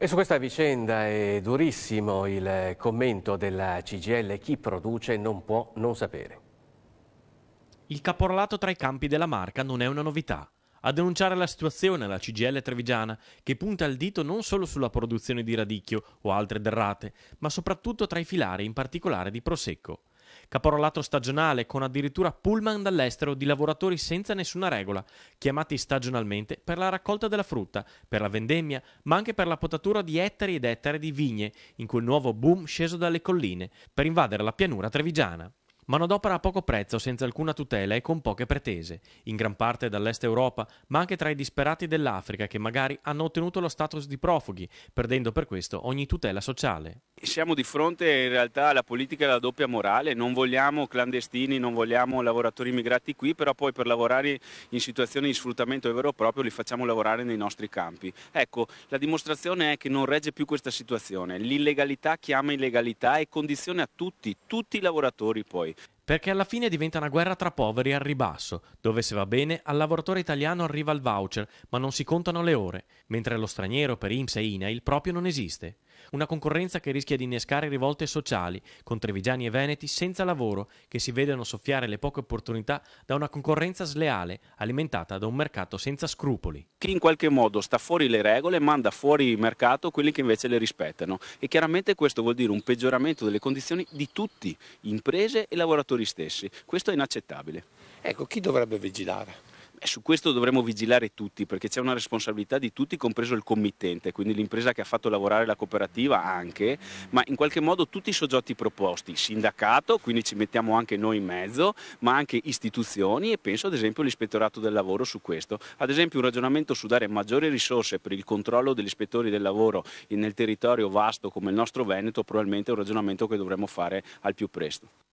E su questa vicenda è durissimo il commento della CGL, chi produce non può non sapere. Il caporalato tra i campi della marca non è una novità. A denunciare la situazione la CGL trevigiana, che punta il dito non solo sulla produzione di radicchio o altre derrate, ma soprattutto tra i filari, in particolare di Prosecco. Caporalato stagionale con addirittura pullman dall'estero di lavoratori senza nessuna regola, chiamati stagionalmente per la raccolta della frutta, per la vendemmia, ma anche per la potatura di ettari ed ettari di vigne in quel nuovo boom sceso dalle colline per invadere la pianura trevigiana manodopera a poco prezzo, senza alcuna tutela e con poche pretese, in gran parte dall'est Europa, ma anche tra i disperati dell'Africa che magari hanno ottenuto lo status di profughi, perdendo per questo ogni tutela sociale siamo di fronte in realtà alla politica della doppia morale, non vogliamo clandestini, non vogliamo lavoratori immigrati qui, però poi per lavorare in situazioni di sfruttamento vero e proprio li facciamo lavorare nei nostri campi. Ecco, la dimostrazione è che non regge più questa situazione, l'illegalità chiama illegalità e condiziona tutti, tutti i lavoratori poi perché alla fine diventa una guerra tra poveri al ribasso, dove se va bene al lavoratore italiano arriva il voucher, ma non si contano le ore, mentre lo straniero per IMSS e INAIL proprio non esiste. Una concorrenza che rischia di innescare rivolte sociali, con trevigiani e veneti senza lavoro, che si vedono soffiare le poche opportunità da una concorrenza sleale, alimentata da un mercato senza scrupoli. Chi in qualche modo sta fuori le regole manda fuori il mercato quelli che invece le rispettano e chiaramente questo vuol dire un peggioramento delle condizioni di tutti, imprese e lavoratori stessi. Questo è inaccettabile. Ecco, chi dovrebbe vigilare? Eh, su questo dovremmo vigilare tutti perché c'è una responsabilità di tutti, compreso il committente, quindi l'impresa che ha fatto lavorare la cooperativa anche, ma in qualche modo tutti i soggetti proposti, sindacato, quindi ci mettiamo anche noi in mezzo, ma anche istituzioni e penso ad esempio all'ispettorato del lavoro su questo. Ad esempio un ragionamento su dare maggiori risorse per il controllo degli ispettori del lavoro nel territorio vasto come il nostro Veneto probabilmente è un ragionamento che dovremmo fare al più presto.